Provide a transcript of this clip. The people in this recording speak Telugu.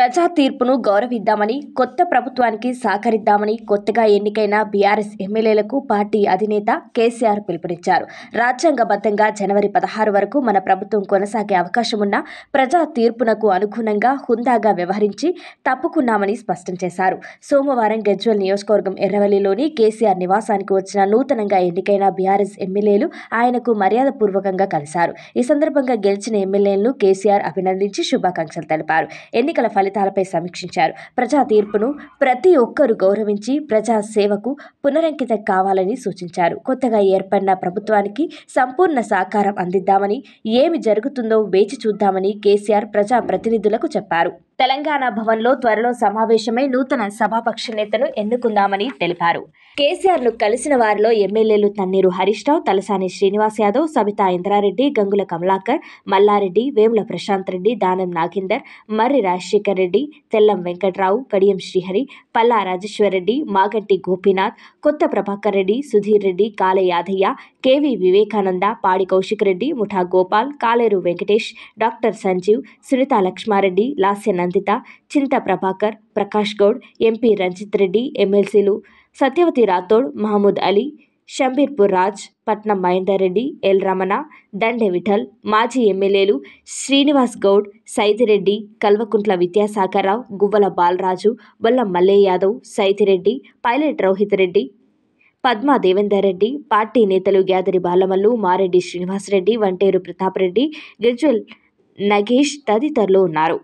ప్రజా తీర్పును గౌరవిద్దామని కొత్త ప్రభుత్వానికి సహకరిద్దామని కొత్తగా ఎన్నికైన బీఆర్ఎస్ ఎమ్మెల్యేలకు పార్టీ అధినేత కేసీఆర్ పిలుపునిచ్చారు రాజ్యాంగబద్ధంగా జనవరి పదహారు వరకు మన ప్రభుత్వం కొనసాగే అవకాశమున్న ప్రజా తీర్పునకు అనుగుణంగా హుందాగా వ్యవహరించి తప్పుకున్నామని స్పష్టం చేశారు సోమవారం గజ్వల్ నియోజకవర్గం ఎర్రవల్లిలోని కేసీఆర్ నివాసానికి వచ్చిన నూతనంగా ఎన్నికైన బీఆర్ఎస్ ఎమ్మెల్యేలు ఆయనకు మర్యాదపూర్వకంగా కలిశారు ఈ సందర్భంగా గెలిచిన ఎమ్మెల్యేలను కేసీఆర్ అభినందించి శుభాకాంక్షలు తెలిపారు ఎన్నికల ఫలితం ఫలితాలపై సమీక్షించారు ప్రజా తీర్పును ప్రతి ఒక్కరూ గౌరవించి ప్రజా సేవకు పునరంకితం కావాలని సూచించారు కొత్తగా ఏర్పడిన ప్రభుత్వానికి సంపూర్ణ సహకారం అందిద్దామని ఏమి జరుగుతుందో వేచి చూద్దామని కేసీఆర్ ప్రజాప్రతినిధులకు చెప్పారు తెలంగాణ భవన్లో త్వరలో సమావేశమై నూతన సభాపక్ష నేతను ఎన్నుకుందామని తెలిపారు కేసీఆర్ ను కలిసిన వారిలో ఎమ్మెల్యేలు తన్నీరు హరీష్ రావు తలసాని శ్రీనివాస్ యాదవ్ సబితా ఇంద్రారెడ్డి గంగుల కమలాకర్ మల్లారెడ్డి వేముల ప్రశాంత్ రెడ్డి దానం నాగేందర్ మర్రి రాజశేఖర్ రెడ్డి తెల్లం వెంకట్రావు కడియం శ్రీహరి పల్లా రెడ్డి మాగంటి గోపీనాథ్ కొత్త ప్రభాకర్ రెడ్డి సుధీర్ రెడ్డి కాల యాదయ్య కేవీ వివేకానంద పాడి కౌశిక్ రెడ్డి ముఠా గోపాల్ కాలేరు వెంకటేష్ డాక్టర్ సంజీవ్ సునీతా లక్ష్మారెడ్డి లాస్య వందిత చింత ప్రభాకర్ ప్రకాష్ గౌడ్ ఎంపీ రంజిత్ రెడ్డి ఎమ్మెల్సీలు సత్యవతి రాథోడ్ మహమూద్ అలీ షంబీర్పూర్ రాజ్ పట్నం మహేందర్ రెడ్డి ఎల్ రమణ దండె విఠల్ మాజీ ఎమ్మెల్యేలు శ్రీనివాస్ గౌడ్ సైదిరెడ్డి కల్వకుంట్ల విద్యాసాగరరావు గువ్వల బాలరాజు బొల్ల మల్లయ్య యాదవ్ సైదిరెడ్డి పైలట్ రోహిత్ రెడ్డి పద్మా దేవేందర్ రెడ్డి పార్టీ నేతలు గ్యాదరి బాలమల్లు మారెడ్డి శ్రీనివాసరెడ్డి వంటేరు ప్రతాప్ రెడ్డి గిజ్వల్ నగేష్ తదితరులు ఉన్నారు